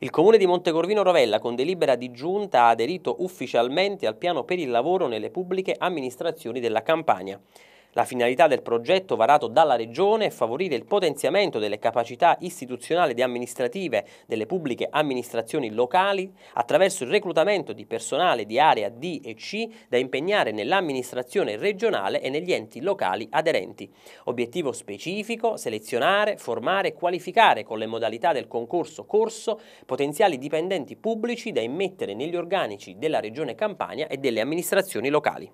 Il comune di Montecorvino Rovella con delibera di giunta ha aderito ufficialmente al piano per il lavoro nelle pubbliche amministrazioni della Campania. La finalità del progetto varato dalla Regione è favorire il potenziamento delle capacità istituzionali ed amministrative delle pubbliche amministrazioni locali attraverso il reclutamento di personale di area D e C da impegnare nell'amministrazione regionale e negli enti locali aderenti. Obiettivo specifico, selezionare, formare e qualificare con le modalità del concorso corso potenziali dipendenti pubblici da immettere negli organici della Regione Campania e delle amministrazioni locali.